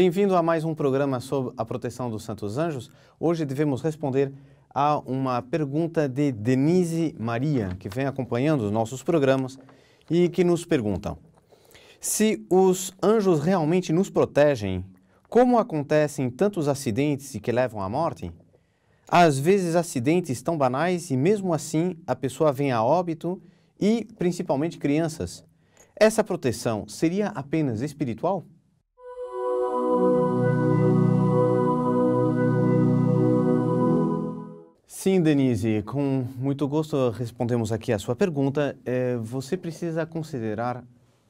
Bem-vindo a mais um programa sobre a proteção dos Santos Anjos. Hoje devemos responder a uma pergunta de Denise Maria, que vem acompanhando os nossos programas e que nos perguntam: se os anjos realmente nos protegem, como acontecem tantos acidentes que levam à morte? Às vezes acidentes tão banais e mesmo assim a pessoa vem a óbito e principalmente crianças. Essa proteção seria apenas espiritual? Sim, Denise, com muito gosto respondemos aqui a sua pergunta. É, você precisa considerar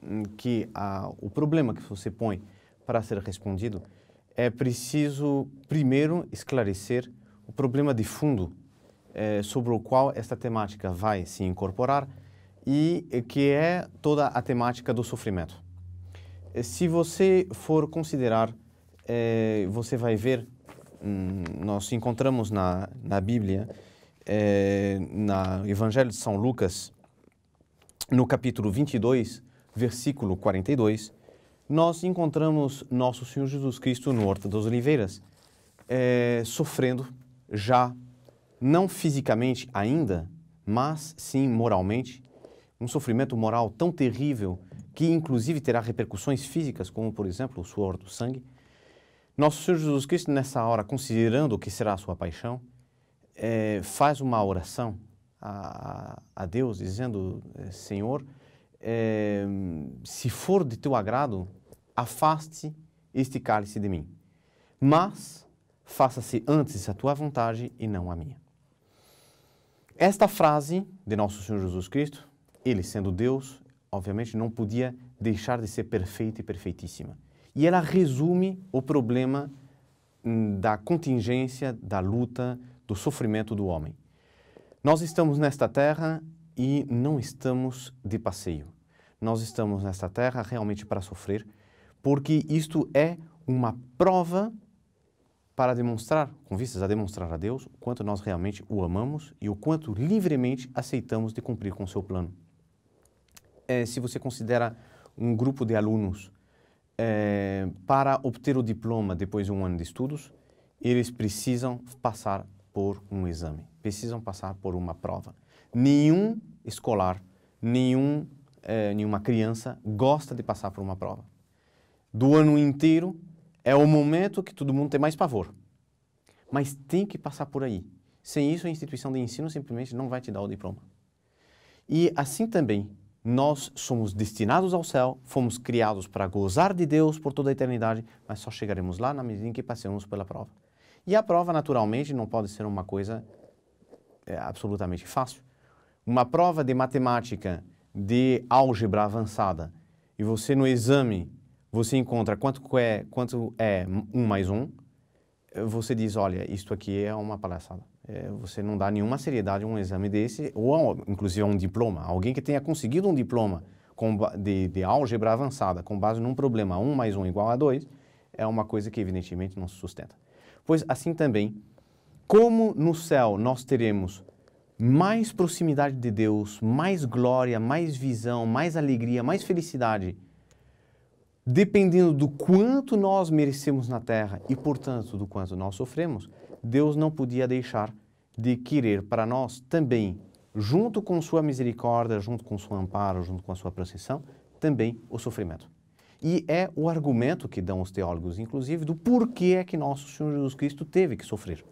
hum, que a, o problema que você põe para ser respondido é preciso primeiro esclarecer o problema de fundo é, sobre o qual esta temática vai se incorporar e que é toda a temática do sofrimento. Se você for considerar, é, você vai ver nós encontramos na, na Bíblia, é, eh, no Evangelho de São Lucas, no capítulo 22, versículo 42, nós encontramos Nosso Senhor Jesus Cristo no Horto das Oliveiras, é, sofrendo já, não fisicamente ainda, mas sim moralmente, um sofrimento moral tão terrível que inclusive terá repercussões físicas, como por exemplo o suor do sangue, nosso Senhor Jesus Cristo, nessa hora, considerando o que será a sua paixão, é, faz uma oração a, a Deus, dizendo: é, Senhor, é, se for de teu agrado, afaste este cálice de mim. Mas faça-se antes a tua vontade e não a minha. Esta frase de Nosso Senhor Jesus Cristo, ele sendo Deus, obviamente não podia deixar de ser perfeita e perfeitíssima e ela resume o problema hum, da contingência, da luta, do sofrimento do homem. Nós estamos nesta terra e não estamos de passeio. Nós estamos nesta terra realmente para sofrer, porque isto é uma prova para demonstrar, com vistas a demonstrar a Deus, o quanto nós realmente o amamos e o quanto livremente aceitamos de cumprir com o seu plano. É, se você considera um grupo de alunos eh, para obter o diploma depois de um ano de estudos, eles precisam passar por um exame, precisam passar por uma prova. Nenhum escolar, nenhum, eh, nenhuma criança gosta de passar por uma prova. Do ano inteiro é o momento que todo mundo tem mais pavor, mas tem que passar por aí. Sem isso, a instituição de ensino simplesmente não vai te dar o diploma. E assim também, nós somos destinados ao céu, fomos criados para gozar de Deus por toda a eternidade, mas só chegaremos lá na medida em que passemos pela prova. E a prova, naturalmente, não pode ser uma coisa é, absolutamente fácil. Uma prova de matemática, de álgebra avançada, e você no exame, você encontra quanto é, quanto é 1 mais 1, você diz, olha, isto aqui é uma palhaçada. É, você não dá nenhuma seriedade a um exame desse, ou a, inclusive a um diploma. Alguém que tenha conseguido um diploma com, de, de álgebra avançada com base num problema 1 mais 1 igual a 2, é uma coisa que evidentemente não se sustenta. Pois assim também, como no céu nós teremos mais proximidade de Deus, mais glória, mais visão, mais alegria, mais felicidade dependendo do quanto nós merecemos na terra e, portanto, do quanto nós sofremos, Deus não podia deixar de querer para nós também, junto com sua misericórdia, junto com seu amparo, junto com a sua proteção, também o sofrimento. E é o argumento que dão os teólogos, inclusive, do porquê é que nosso Senhor Jesus Cristo teve que sofrer.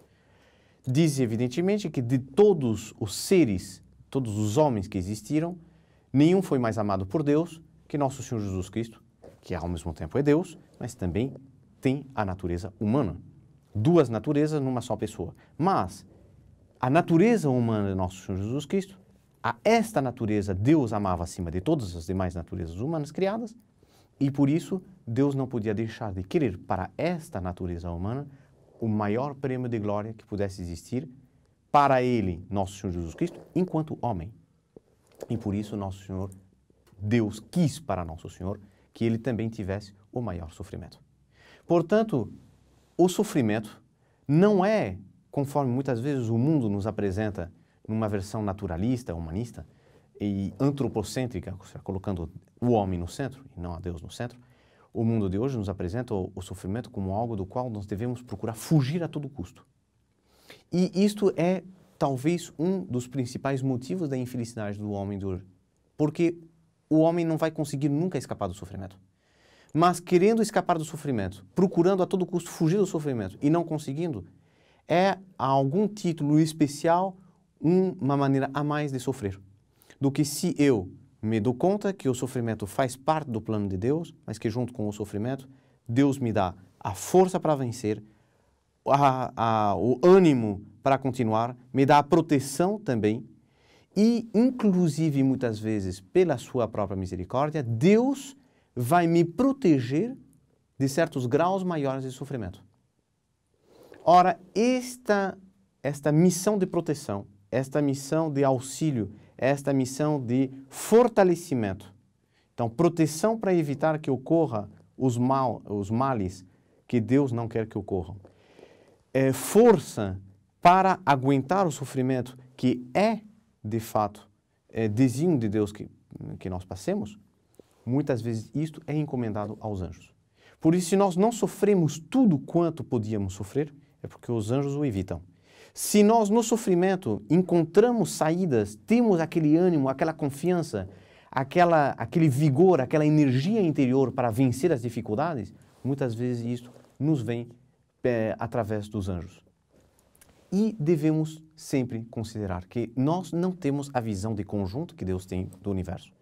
Diz, evidentemente, que de todos os seres, todos os homens que existiram, nenhum foi mais amado por Deus que nosso Senhor Jesus Cristo, que ao mesmo tempo é Deus, mas também tem a natureza humana. Duas naturezas numa só pessoa. Mas a natureza humana de nosso Senhor Jesus Cristo, a esta natureza Deus amava acima de todas as demais naturezas humanas criadas, e por isso Deus não podia deixar de querer para esta natureza humana o maior prêmio de glória que pudesse existir para ele, nosso Senhor Jesus Cristo, enquanto homem. E por isso nosso Senhor Deus quis para nosso Senhor que ele também tivesse o maior sofrimento. Portanto, o sofrimento não é, conforme muitas vezes o mundo nos apresenta, numa versão naturalista, humanista e antropocêntrica, colocando o homem no centro e não a Deus no centro, o mundo de hoje nos apresenta o, o sofrimento como algo do qual nós devemos procurar fugir a todo custo. E isto é talvez um dos principais motivos da infelicidade do homem de hoje, porque o homem não vai conseguir nunca escapar do sofrimento. Mas querendo escapar do sofrimento, procurando a todo custo fugir do sofrimento e não conseguindo, é a algum título especial uma maneira a mais de sofrer. Do que se eu me dou conta que o sofrimento faz parte do plano de Deus, mas que junto com o sofrimento, Deus me dá a força para vencer, a, a, o ânimo para continuar, me dá a proteção também e, inclusive muitas vezes pela sua própria misericórdia, Deus vai me proteger de certos graus maiores de sofrimento. Ora, esta, esta missão de proteção, esta missão de auxílio, esta missão de fortalecimento, então proteção para evitar que ocorra os, mal, os males que Deus não quer que ocorram, é força para aguentar o sofrimento que é de fato, é, desígnio de Deus que, que nós passemos, muitas vezes isto é encomendado aos anjos. Por isso, se nós não sofremos tudo quanto podíamos sofrer, é porque os anjos o evitam. Se nós no sofrimento encontramos saídas, temos aquele ânimo, aquela confiança, aquela, aquele vigor, aquela energia interior para vencer as dificuldades, muitas vezes isso nos vem é, através dos anjos. E devemos sempre considerar que nós não temos a visão de conjunto que Deus tem do universo.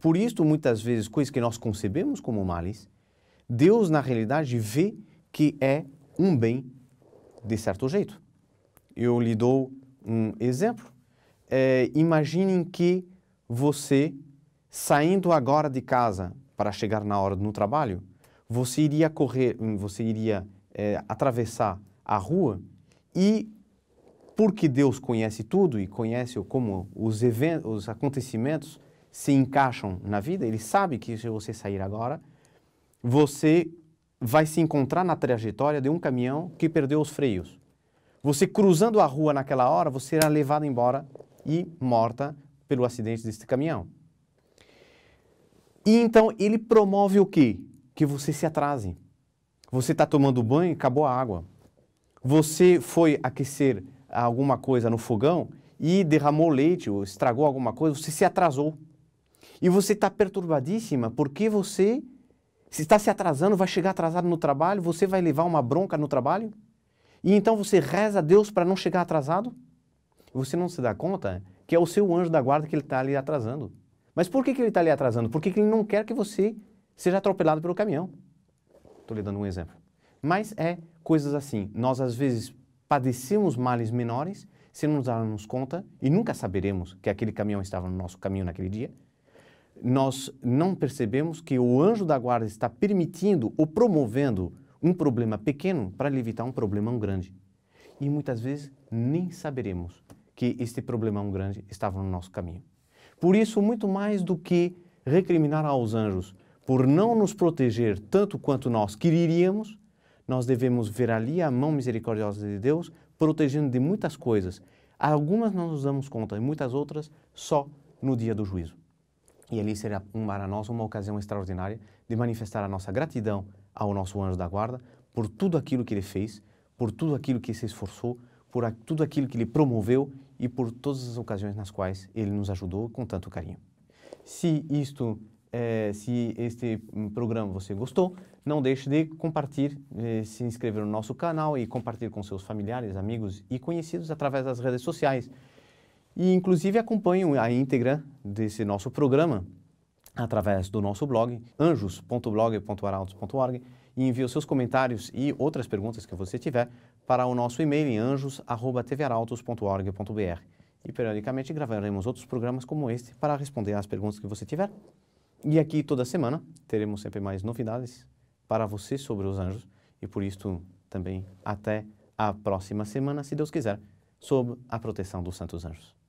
Por isso, muitas vezes, coisas que nós concebemos como males, Deus, na realidade, vê que é um bem de certo jeito. Eu lhe dou um exemplo. É, imaginem que você, saindo agora de casa para chegar na hora no trabalho, você iria correr, você iria é, atravessar a rua e porque Deus conhece tudo e conhece como os eventos, os acontecimentos se encaixam na vida, ele sabe que se você sair agora, você vai se encontrar na trajetória de um caminhão que perdeu os freios. Você cruzando a rua naquela hora, você será levado embora e morta pelo acidente deste caminhão. E então ele promove o quê? Que você se atrase. Você está tomando banho, e acabou a água. Você foi aquecer alguma coisa no fogão e derramou leite ou estragou alguma coisa, você se atrasou. E você está perturbadíssima porque você se está se atrasando, vai chegar atrasado no trabalho, você vai levar uma bronca no trabalho? E então você reza a Deus para não chegar atrasado? Você não se dá conta que é o seu anjo da guarda que ele está ali atrasando. Mas por que, que ele está ali atrasando? Porque ele não quer que você seja atropelado pelo caminhão. Estou lhe dando um exemplo. Mas é coisas assim. Nós às vezes padecemos males menores se não nos darmos conta, e nunca saberemos que aquele caminhão estava no nosso caminho naquele dia, nós não percebemos que o anjo da guarda está permitindo ou promovendo um problema pequeno para lhe evitar um problemão grande. E muitas vezes nem saberemos que este problemão grande estava no nosso caminho. Por isso, muito mais do que recriminar aos anjos por não nos proteger tanto quanto nós quereríamos, nós devemos ver ali a mão misericordiosa de Deus protegendo de muitas coisas. Algumas nós nos damos conta e muitas outras só no dia do juízo. E ali será para nós uma ocasião extraordinária de manifestar a nossa gratidão ao nosso anjo da guarda por tudo aquilo que ele fez, por tudo aquilo que se esforçou, por tudo aquilo que ele promoveu e por todas as ocasiões nas quais ele nos ajudou com tanto carinho. Se isto é, se este hum, programa você gostou, não deixe de compartilhar, é, se inscrever no nosso canal e compartilhar com seus familiares, amigos e conhecidos através das redes sociais. E, inclusive, acompanhe a íntegra desse nosso programa através do nosso blog, anjos.blog.arautos.org e envie os seus comentários e outras perguntas que você tiver para o nosso e-mail em anjos.tvarautos.org.br. E, periodicamente, gravaremos outros programas como este para responder às perguntas que você tiver. E aqui toda semana teremos sempre mais novidades para você sobre os anjos e por isso também até a próxima semana, se Deus quiser, sob a proteção dos santos anjos.